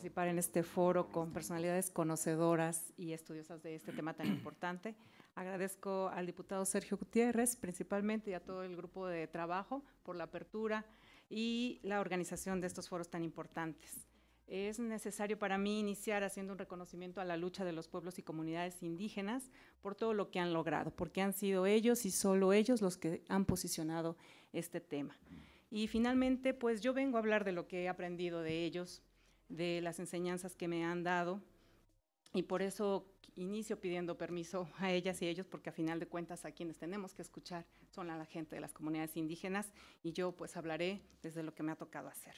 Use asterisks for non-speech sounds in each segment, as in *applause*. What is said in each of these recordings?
participar en este foro con personalidades conocedoras y estudiosas de este tema tan *clears throat* importante. Agradezco al diputado Sergio Gutiérrez principalmente y a todo el grupo de trabajo por la apertura y la organización de estos foros tan importantes. Es necesario para mí iniciar haciendo un reconocimiento a la lucha de los pueblos y comunidades indígenas por todo lo que han logrado, porque han sido ellos y solo ellos los que han posicionado este tema. Y finalmente, pues yo vengo a hablar de lo que he aprendido de ellos, de las enseñanzas que me han dado. Y por eso inicio pidiendo permiso a ellas y ellos, porque a final de cuentas a quienes tenemos que escuchar son a la gente de las comunidades indígenas y yo pues hablaré desde lo que me ha tocado hacer.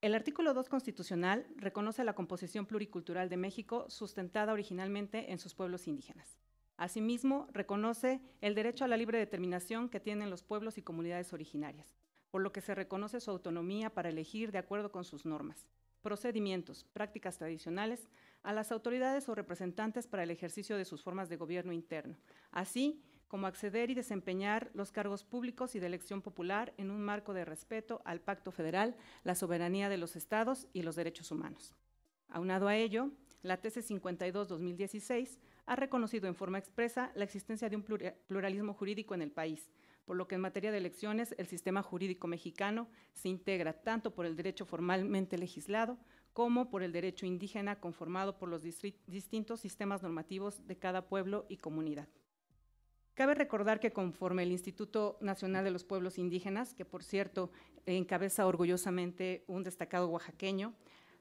El artículo 2 constitucional reconoce la composición pluricultural de México sustentada originalmente en sus pueblos indígenas. Asimismo, reconoce el derecho a la libre determinación que tienen los pueblos y comunidades originarias, por lo que se reconoce su autonomía para elegir de acuerdo con sus normas, procedimientos, prácticas tradicionales a las autoridades o representantes para el ejercicio de sus formas de gobierno interno, así como acceder y desempeñar los cargos públicos y de elección popular en un marco de respeto al Pacto Federal, la soberanía de los estados y los derechos humanos. Aunado a ello, la Tese 52-2016 ha reconocido en forma expresa la existencia de un pluralismo jurídico en el país, por lo que en materia de elecciones el sistema jurídico mexicano se integra tanto por el derecho formalmente legislado como por el derecho indígena conformado por los distintos sistemas normativos de cada pueblo y comunidad. Cabe recordar que conforme el Instituto Nacional de los Pueblos Indígenas, que por cierto encabeza orgullosamente un destacado oaxaqueño,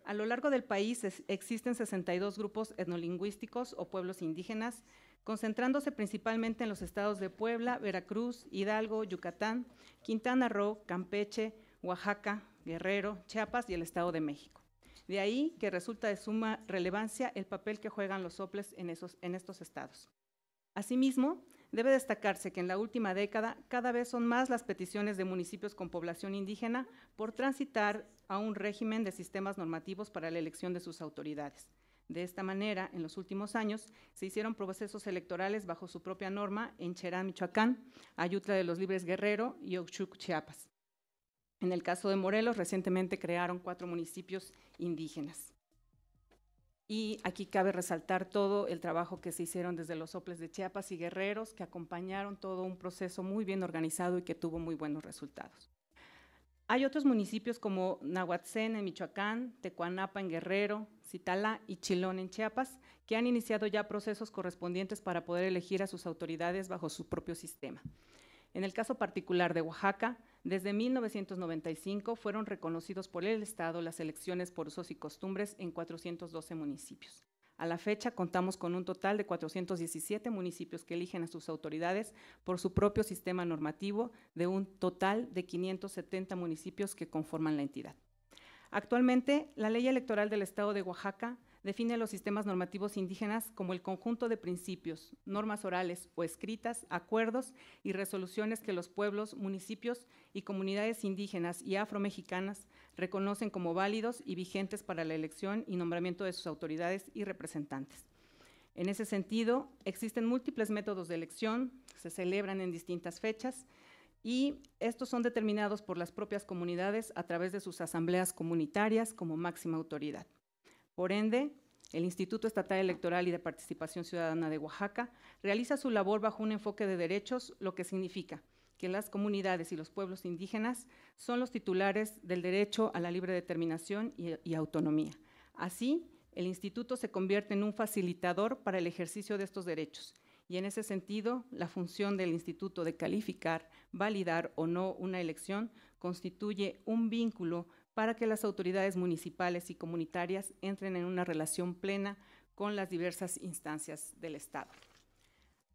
a lo largo del país existen 62 grupos etnolingüísticos o pueblos indígenas concentrándose principalmente en los estados de Puebla, Veracruz, Hidalgo, Yucatán, Quintana Roo, Campeche, Oaxaca, Guerrero, Chiapas y el Estado de México. De ahí que resulta de suma relevancia el papel que juegan los soples en, en estos estados. Asimismo, debe destacarse que en la última década cada vez son más las peticiones de municipios con población indígena por transitar a un régimen de sistemas normativos para la elección de sus autoridades. De esta manera, en los últimos años, se hicieron procesos electorales bajo su propia norma en Cherán, Michoacán, Ayutla de los Libres Guerrero y Oxuc, Chiapas. En el caso de Morelos, recientemente crearon cuatro municipios indígenas. Y aquí cabe resaltar todo el trabajo que se hicieron desde los soples de Chiapas y Guerreros, que acompañaron todo un proceso muy bien organizado y que tuvo muy buenos resultados. Hay otros municipios como Nahuatzén en Michoacán, Tecuanapa en Guerrero, Citala y Chilón en Chiapas, que han iniciado ya procesos correspondientes para poder elegir a sus autoridades bajo su propio sistema. En el caso particular de Oaxaca, desde 1995 fueron reconocidos por el Estado las elecciones por usos y costumbres en 412 municipios. A la fecha contamos con un total de 417 municipios que eligen a sus autoridades por su propio sistema normativo de un total de 570 municipios que conforman la entidad. Actualmente, la ley electoral del Estado de Oaxaca define los sistemas normativos indígenas como el conjunto de principios, normas orales o escritas, acuerdos y resoluciones que los pueblos, municipios y comunidades indígenas y afromexicanas reconocen como válidos y vigentes para la elección y nombramiento de sus autoridades y representantes. En ese sentido, existen múltiples métodos de elección, se celebran en distintas fechas y estos son determinados por las propias comunidades a través de sus asambleas comunitarias como máxima autoridad. Por ende, el Instituto Estatal Electoral y de Participación Ciudadana de Oaxaca realiza su labor bajo un enfoque de derechos, lo que significa las comunidades y los pueblos indígenas son los titulares del derecho a la libre determinación y, y autonomía. Así, el instituto se convierte en un facilitador para el ejercicio de estos derechos y en ese sentido, la función del instituto de calificar, validar o no una elección constituye un vínculo para que las autoridades municipales y comunitarias entren en una relación plena con las diversas instancias del Estado.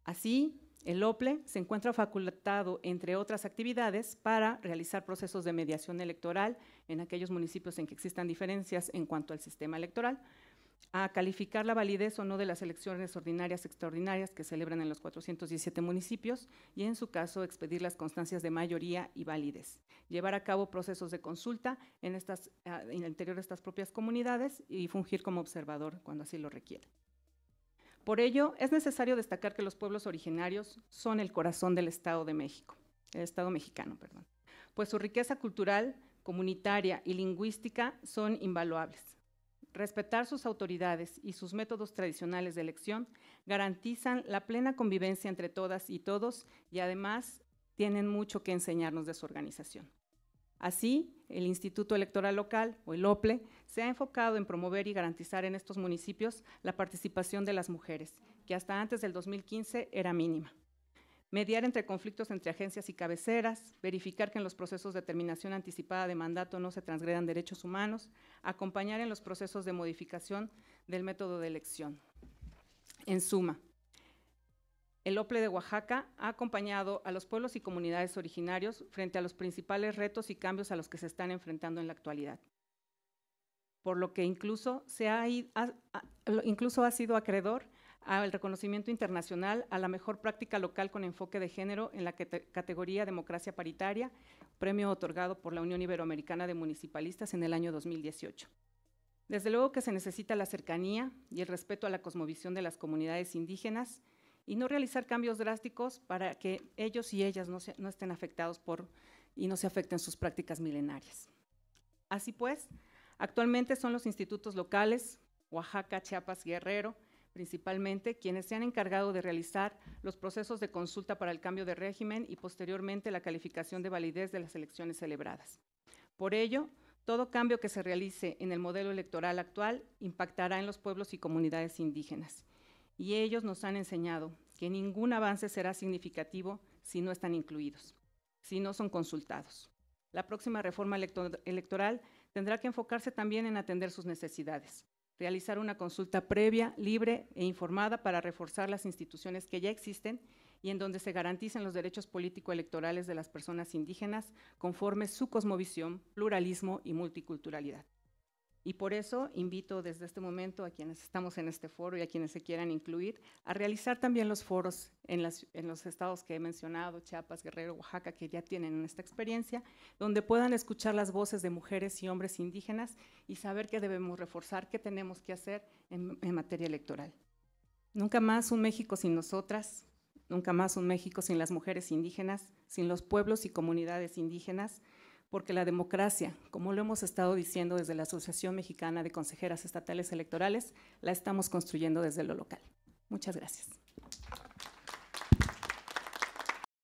Así, el OPLE se encuentra facultado, entre otras actividades, para realizar procesos de mediación electoral en aquellos municipios en que existan diferencias en cuanto al sistema electoral, a calificar la validez o no de las elecciones ordinarias extraordinarias que celebran en los 417 municipios y, en su caso, expedir las constancias de mayoría y validez. Llevar a cabo procesos de consulta en, ah, el interior de estas propias comunidades y fungir como observador cuando así lo requiera. Por ello, es necesario destacar que los pueblos originarios son el corazón del Estado de México, el Estado mexicano, perdón, pues su riqueza cultural, comunitaria y lingüística son invaluables. Respetar sus autoridades y sus métodos tradicionales de elección garantizan la plena convivencia entre todas y todos y además tienen mucho que enseñarnos de su organización. Así, el Instituto Electoral Local, o el OPLE, se ha enfocado en promover y garantizar en estos municipios la participación de las mujeres, que hasta antes del 2015 era mínima. Mediar entre conflictos entre agencias y cabeceras, verificar que en los procesos de terminación anticipada de mandato no se transgredan derechos humanos, acompañar en los procesos de modificación del método de elección. En suma, el OPLE de Oaxaca ha acompañado a los pueblos y comunidades originarios frente a los principales retos y cambios a los que se están enfrentando en la actualidad. Por lo que incluso, se incluso ha sido acreedor al reconocimiento internacional a la mejor práctica local con enfoque de género en la categoría Democracia Paritaria, premio otorgado por la Unión Iberoamericana de Municipalistas en el año 2018. Desde luego que se necesita la cercanía y el respeto a la cosmovisión de las comunidades indígenas, y no realizar cambios drásticos para que ellos y ellas no, estén afectados por y no se afecten sus prácticas milenarias. Así pues, actualmente son los institutos locales, Oaxaca, Chiapas, Guerrero, principalmente, quienes se han encargado de realizar los procesos de consulta para el cambio de régimen y posteriormente la calificación de validez de las elecciones celebradas. Por ello, todo cambio que se realice en el modelo electoral actual impactará en los pueblos y comunidades indígenas y ellos nos han enseñado que ningún avance será significativo si no están incluidos, si no son consultados. La próxima reforma electoral tendrá que enfocarse también en atender sus necesidades, realizar una consulta previa, libre e informada para reforzar las instituciones que ya existen y en donde se garanticen los derechos político-electorales de las personas indígenas conforme su cosmovisión, pluralismo y multiculturalidad. Y por eso invito desde este momento a quienes estamos en este foro y a quienes se quieran incluir a realizar también los foros en, los estados que he mencionado, Chiapas, Guerrero, Oaxaca, que ya tienen esta experiencia, donde puedan escuchar las voces de mujeres y hombres indígenas y saber qué debemos reforzar, qué tenemos que hacer en materia electoral. Nunca más un México sin nosotras, nunca más un México sin las mujeres indígenas, sin los pueblos y comunidades indígenas, porque la democracia, como lo hemos estado diciendo desde la Asociación Mexicana de Consejeras Estatales Electorales, la estamos construyendo desde lo local. Muchas gracias.